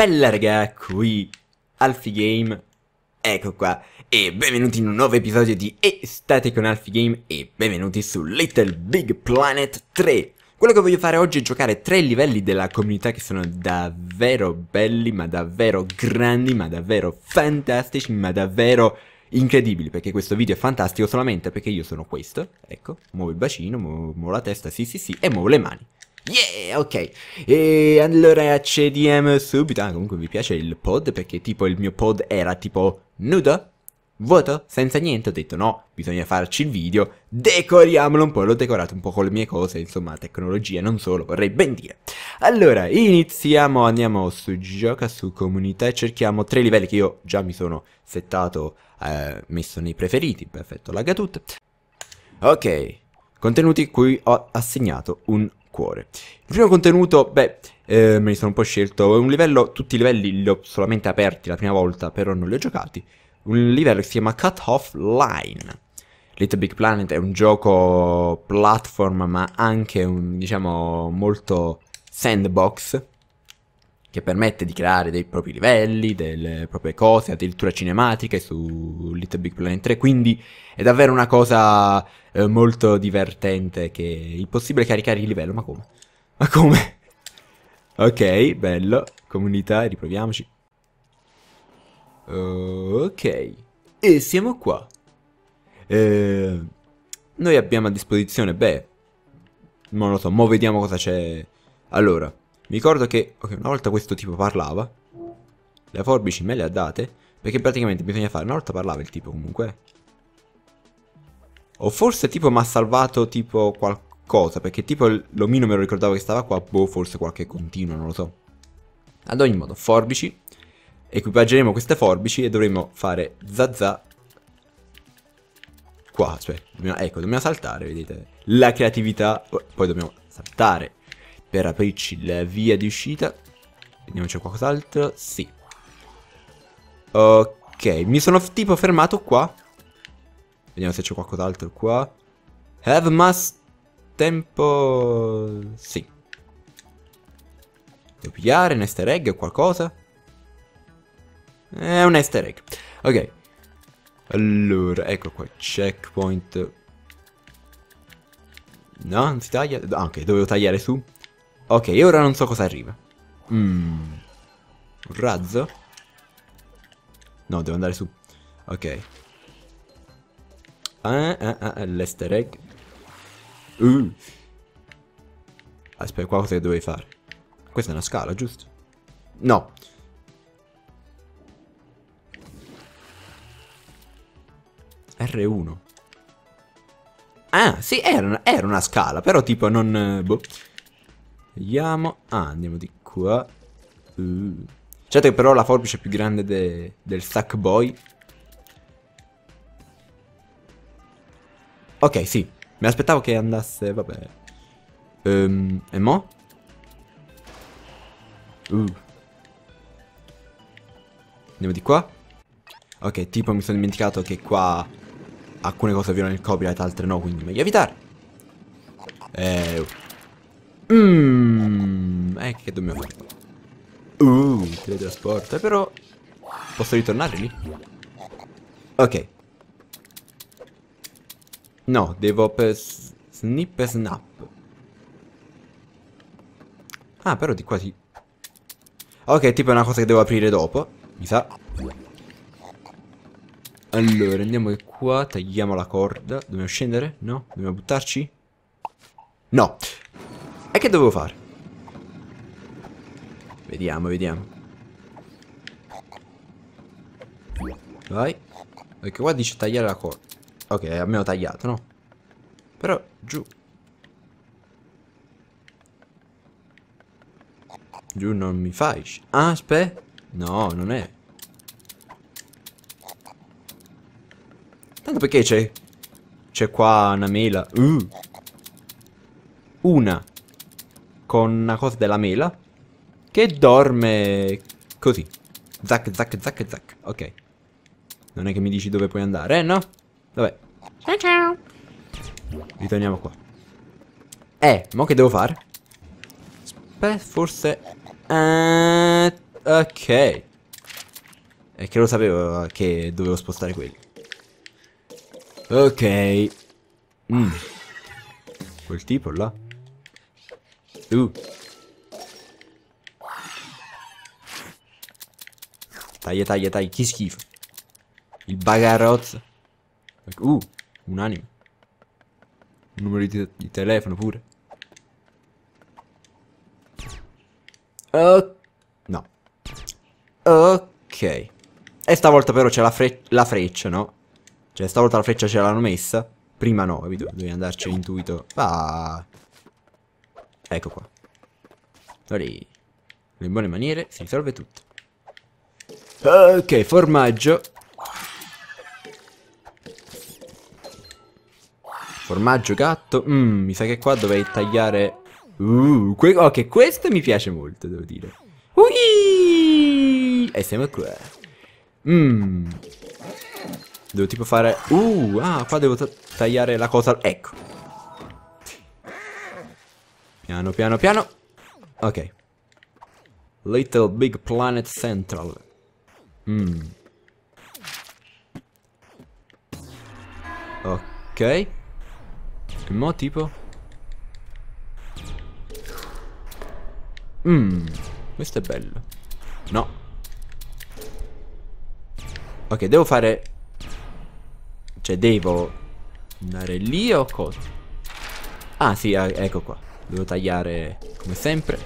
Bella regà, qui Alfie Game, ecco qua, e benvenuti in un nuovo episodio di Estate con Alfie Game e benvenuti su Little Big Planet 3. Quello che voglio fare oggi è giocare tre livelli della comunità che sono davvero belli, ma davvero grandi, ma davvero fantastici, ma davvero incredibili perché questo video è fantastico solamente perché io sono questo, ecco, muovo il bacino, muovo, muovo la testa, sì sì sì, e muovo le mani. Yeah, ok. E allora accediamo subito. Ah, comunque vi piace il pod perché tipo il mio pod era tipo nudo, vuoto, senza niente. Ho detto no, bisogna farci il video, decoriamolo un po'. L'ho decorato un po' con le mie cose, insomma, tecnologie, non solo, vorrei ben dire. Allora, iniziamo, andiamo su gioca, su comunità e cerchiamo tre livelli che io già mi sono settato, eh, messo nei preferiti. Perfetto, lagga tutto. Ok, contenuti cui ho assegnato un cuore. Il primo contenuto, beh, eh, me li sono un po' scelto. È un livello, tutti i livelli li ho solamente aperti la prima volta, però non li ho giocati. Un livello che si chiama Cut Off Line. Little Big Planet è un gioco platform, ma anche un, diciamo, molto sandbox che permette di creare dei propri livelli, delle proprie cose, addirittura cinematiche su Little Big Planet 3, quindi è davvero una cosa eh, molto divertente che è impossibile caricare il livello, ma come? Ma come? ok, bello, comunità, riproviamoci. Ok, e siamo qua. Eh, noi abbiamo a disposizione, beh, non lo so, mo vediamo cosa c'è. Allora, mi ricordo che okay, una volta questo tipo parlava, le forbici me le ha date, perché praticamente bisogna fare, una volta parlava il tipo comunque. Eh. O forse tipo mi ha salvato tipo qualcosa, perché tipo l'omino me lo ricordavo che stava qua, boh, forse qualche continuo, non lo so. Ad ogni modo, forbici, equipaggeremo queste forbici e dovremo fare zazza qua, cioè, dobbiamo, ecco, dobbiamo saltare, vedete, la creatività, poi dobbiamo saltare per aprirci la via di uscita. Vediamo c'è qualcos'altro. Sì. Ok, mi sono tipo fermato qua. Vediamo se c'è qualcos'altro qua. Have mass tempo... Sì. Devo pigliare un easter egg o qualcosa? È un easter egg. Ok. Allora, ecco qua, checkpoint. No, non si taglia. Ah, ok, dovevo tagliare su. Ok, ora non so cosa arriva. Mm. Un razzo? No, devo andare su. Ok. Ah, ah, ah, ah l'easter egg. Uh. Aspetta, qua cosa che dovevi fare? Questa è una scala, giusto? No. R1. Ah, sì, era una, era una scala, però tipo non... Eh, boh. Vediamo. Ah, andiamo di qua. Uh. Certo che però la forbice è più grande de del Sackboy. Ok, sì. Mi aspettavo che andasse... Vabbè. Um, e mo? Uh. Andiamo di qua. Ok, tipo mi sono dimenticato che qua alcune cose violano il copyright, altre no, quindi meglio evitare. Eh... Mmm, eh, che dobbiamo fare? Uh, teletrasporta, però... Posso ritornare lì? Ok. No, devo per... Snip e snap. Ah, però di qua si... Ok, tipo è una cosa che devo aprire dopo. Mi sa. Allora, andiamo qua, tagliamo la corda. Dobbiamo scendere? No? Dobbiamo buttarci? No. E che dovevo fare? Vediamo, vediamo. Vai. Perché qua dice tagliare la corda. Ok, almeno tagliato, no? Però, giù. Giù non mi fai. Ah, aspetta. No, non è. Tanto perché c'è? C'è qua una mela. Uh. Una con una cosa della mela che dorme così. Zac, zac, zac, zac. Ok. Non è che mi dici dove puoi andare, eh, no? Vabbè. Ciao ciao. Ritorniamo qua. Eh, mo che devo fare? Beh, forse... Uh, ok. È che lo sapevo che dovevo spostare quelli. Ok. Mm. Quel tipo là. Ooh. Taglia, taglia, taglia. Chi schifo? Il bagarrozza. Uh, un anime. Un numero di, di telefono pure. Uh, no. Ok. E stavolta però c'è la, fre la, freccia, no? Cioè stavolta la freccia ce l'hanno messa. Prima no, capito? Devi andarci intuito. Ah. Ecco qua. Ori. Le buone maniere si risolve tutto. Ok, formaggio. Formaggio gatto. Mm, mi sa che qua dovrei tagliare... Uh, que ok, questo mi piace molto, devo dire. Ui! E siamo qua. Mmm. Devo tipo fare... Uh, ah, qua devo tagliare la cosa... Ecco. Piano, piano, piano. Ok. Little Big Planet Central. Mm. Ok. Mo tipo? Mmm. Questo è bello. No. Ok, devo fare... Cioè, devo... Andare lì o cosa? Ah, sì, ah, ecco qua. Devo tagliare come sempre.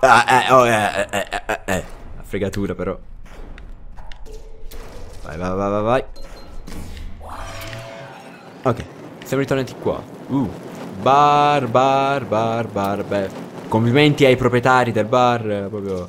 Ah, eh, oh, eh, eh, eh, eh, La fregatura però. Vai, vai, vai, vai, vai. Ok, siamo ritornati qua. Uh, bar, bar, bar, bar, beh. Complimenti ai proprietari del bar, proprio...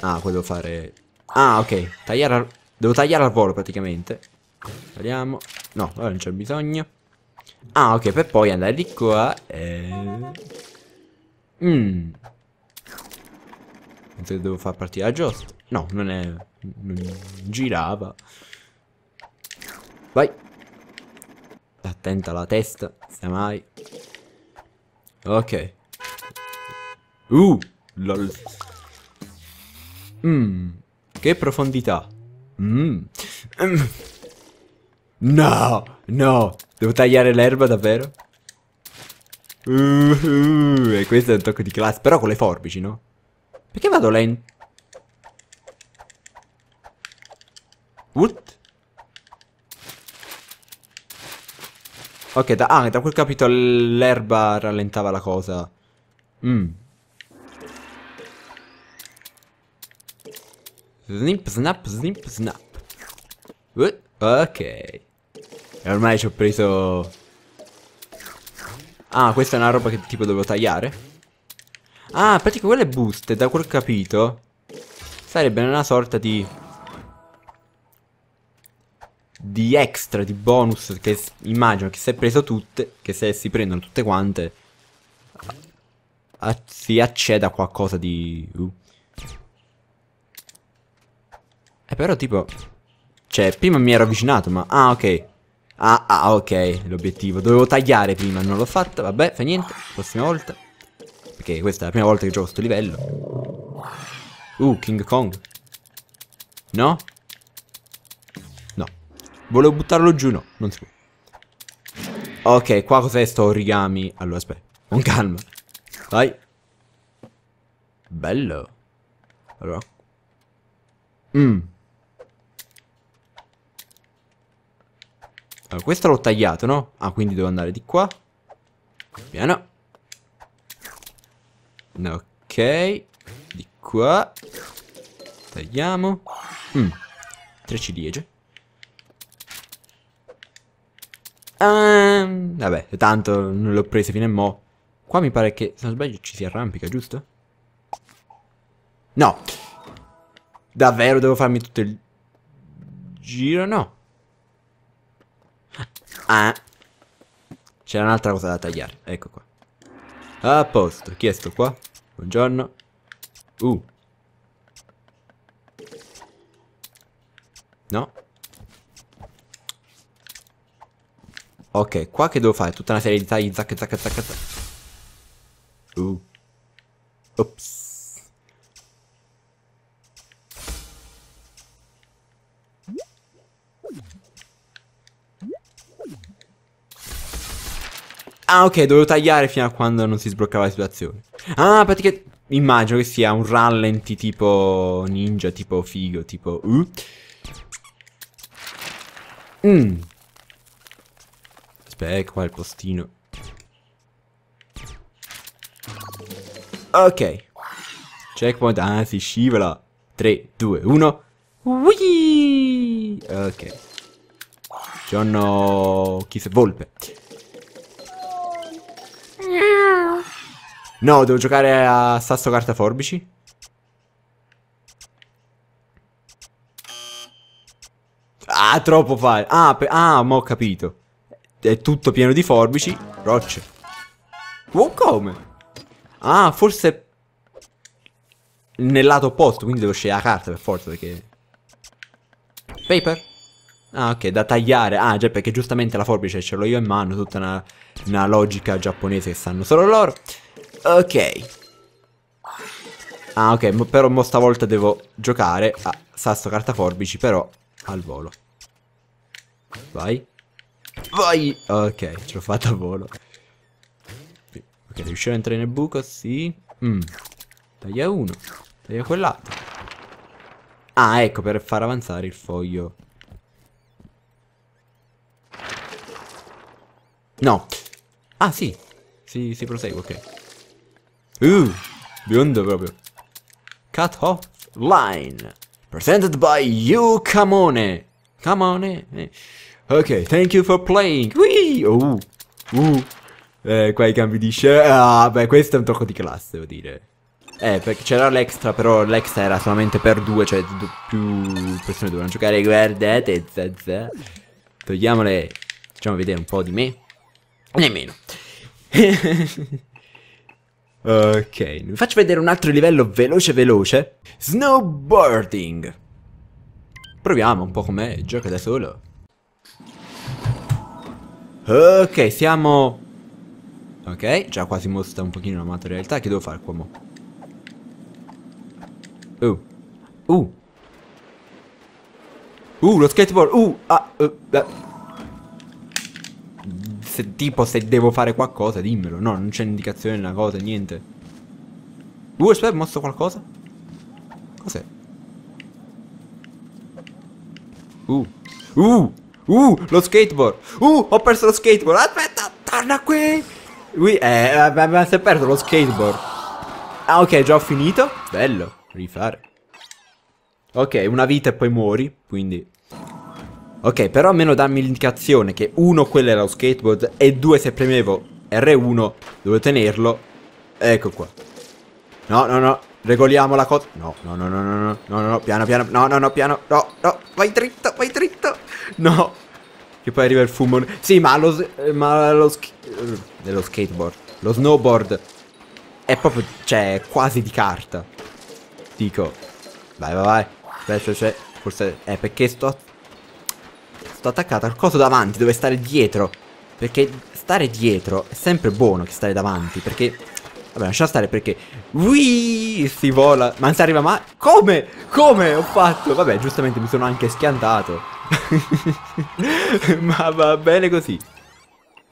Ah, qua devo fare... Ah, ok, tagliare al... Devo tagliare al volo praticamente. Tagliamo. No, allora non c'è bisogno. Ah, ok, per poi andare di qua e... Eh. Mmm. Mentre devo far partire la giostra. No, non è... Non girava. Vai. Attenta alla testa, se mai. Ok. Uh, lol. Mmm, che profondità. Mmm. No, no. Devo tagliare l'erba davvero? Uh, uh, e questo è un tocco di classe. Però con le forbici, no? Perché vado lento? What? Ok, da, ah, da quel capito l'erba rallentava la cosa. Mm. Snip, snap, snip, snap. Uh, ok. E ormai ci ho preso... Ah, questa è una roba che tipo dovevo tagliare? Ah, praticamente quelle buste, da quel capito, Sarebbe una sorta di... Di extra, di bonus, che immagino che se preso tutte, che se si prendono tutte quante, si acceda a qualcosa di... Uh. E eh, però tipo... Cioè, prima mi ero avvicinato, ma... Ah, ok. Ah, ah, ok, l'obiettivo. Dovevo tagliare prima, non l'ho fatto. Vabbè, fa niente. Prossima volta. Perché questa è la prima volta che gioco sto livello. Uh, King Kong. No? No. Volevo buttarlo giù, no. Non si può. Ok, qua cos'è sto origami? Allora, aspetta. Con calma. Vai. Bello. Allora. Mmm. Allora, questo l'ho tagliato, no? Ah, quindi devo andare di qua. Piano. Ok. Di qua. Tagliamo. Mm. Tre ciliegie. Um, vabbè, tanto non l'ho preso prese fino a mo'. Qua mi pare che, se non sbaglio, ci si arrampica, giusto? No. Davvero devo farmi tutto il giro? No. Ah. C'era un'altra cosa da tagliare. Ecco qua. A posto. Chi è sto qua? Buongiorno. Uh. No? Ok, qua che devo fare? Tutta una serie di tagli zac zac zac zac. Uh. Ops. Ah, ok, dovevo tagliare fino a quando non si sbloccava la situazione. Ah, praticamente... Immagino che sia un rallenti tipo ninja, tipo figo, tipo... Uh. Mm. Aspetta, ecco qua il postino. Ok. Checkpoint, ah, si scivola. 3, 2, 1. Whee! Ok. Giorno... chi se volpe. No, devo giocare a sasso carta forbici. Ah, troppo facile. Ah, ah, ma ho capito. È tutto pieno di forbici, rocce. Oh, come? Ah, forse... Nel lato opposto, quindi devo scegliere la carta per forza, perché... Paper? Ah, ok, da tagliare. Ah, già, perché giustamente la forbice ce l'ho io in mano, tutta una, una logica giapponese che sanno solo loro. Ok. Ah, ok, però mo stavolta devo giocare a sasso carta forbici, però al volo. Vai. Vai! Ok, ce l'ho fatta a volo. Ok, riusciamo a entrare nel buco? Sì. Mm. Taglia uno. Taglia quell'altro. Ah, ecco, per far avanzare il foglio. No. Ah, sì. Si, si prosegue, ok. Uh, biondo proprio. Cut off line. Presented by you, Camone. Camone. Ok, thank you for playing. Whee! Oh, uh. Eh, qua i cambi di scena. Ah, beh, questo è un tocco di classe, devo dire. Eh, perché c'era l'extra, però l'extra era solamente per due, cioè più persone dovevano giocare. Guardate, zazza. Togliamole, facciamo vedere un po' di me. Nemmeno. Ok, eh, vi faccio vedere un altro livello veloce veloce. Snowboarding. Proviamo un po' com'è, gioca da solo. Ok, siamo... Ok, già quasi mostra un pochino la materialità. Che devo fare qua mo? Uh. Uh. Uh, lo skateboard. Uh. Ah. Uh. uh se, tipo se devo fare qualcosa dimmelo. No, non c'è indicazione una cosa, niente. USB ha mosso qualcosa? Cos'è? Uh. Uh. Uh, lo skateboard. Uh, ho perso lo skateboard. Aspetta, torna qui. Qui, eh, eh, abbiamo si è perso lo skateboard. Ah, ok, già ho finito. Bello, rifare. Ok, una vita e poi muori, quindi Ok, però almeno dammi l'indicazione che uno quello era lo skateboard e due se premevo R1 dovevo tenerlo. Ecco qua. No, no, no, regoliamo la cosa. No, no, no, no, no, no, no, no, no, piano, piano, no, no, no, piano, no, no, vai dritto, vai dritto. No. Che poi arriva il fumo. Sì, ma lo, ma lo, lo skateboard, lo snowboard è proprio, cioè, quasi di carta. Dico, vai, vai, vai. Adesso c'è, forse, è perché sto sto attaccato al coso davanti, dove stare dietro. Perché stare dietro è sempre buono che stare davanti, perché... Vabbè, lascia stare perché... Ui, si vola, ma non si arriva mai... Come? Come ho fatto? Vabbè, giustamente mi sono anche schiantato. ma va bene così.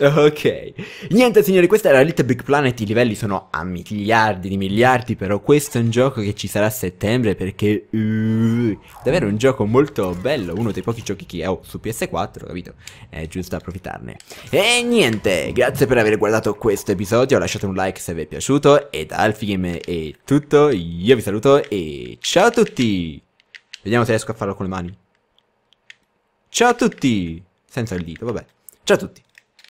Ok, niente signori, questa era Little Big Planet, i livelli sono a miliardi di miliardi, però questo è un gioco che ci sarà a settembre perché uh, davvero un gioco molto bello, uno dei pochi giochi che ho su PS4, capito? È giusto approfittarne. E niente, grazie per aver guardato questo episodio, lasciate un like se vi è piaciuto, e da Alfigame è tutto, io vi saluto e ciao a tutti! Vediamo se riesco a farlo con le mani. Ciao a tutti! Senza il dito, vabbè. Ciao a tutti!